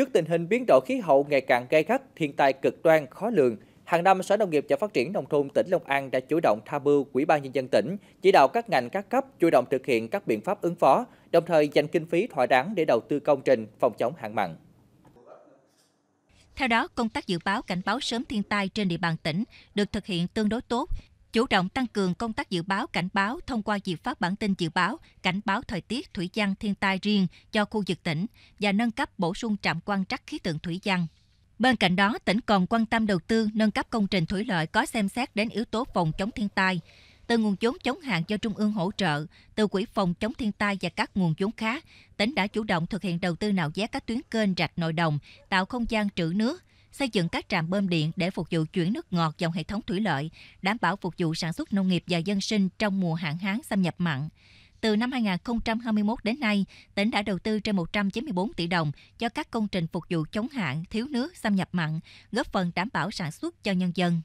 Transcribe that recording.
Trước tình hình biến đổi khí hậu ngày càng gay gắt, thiên tai cực đoan khó lường, hàng năm Sở Nông nghiệp và Phát triển nông thôn tỉnh Long An đã chủ động tham mưu Ủy ban nhân dân tỉnh, chỉ đạo các ngành các cấp chủ động thực hiện các biện pháp ứng phó, đồng thời dành kinh phí thỏa đáng để đầu tư công trình phòng chống hạn mặn. Theo đó, công tác dự báo cảnh báo sớm thiên tai trên địa bàn tỉnh được thực hiện tương đối tốt, chủ động tăng cường công tác dự báo cảnh báo thông qua việc phát bản tin dự báo cảnh báo thời tiết thủy văn thiên tai riêng cho khu vực tỉnh và nâng cấp bổ sung trạm quan trắc khí tượng thủy văn Bên cạnh đó, tỉnh còn quan tâm đầu tư nâng cấp công trình thủy lợi có xem xét đến yếu tố phòng chống thiên tai, từ nguồn vốn chống hạn do Trung ương hỗ trợ, từ quỹ phòng chống thiên tai và các nguồn vốn khác, tỉnh đã chủ động thực hiện đầu tư nạo vét các tuyến kênh rạch nội đồng, tạo không gian trữ nước, xây dựng các trạm bơm điện để phục vụ chuyển nước ngọt dòng hệ thống thủy lợi, đảm bảo phục vụ sản xuất nông nghiệp và dân sinh trong mùa hạn hán xâm nhập mặn. Từ năm 2021 đến nay, tỉnh đã đầu tư trên 194 tỷ đồng cho các công trình phục vụ chống hạn, thiếu nước, xâm nhập mặn, góp phần đảm bảo sản xuất cho nhân dân.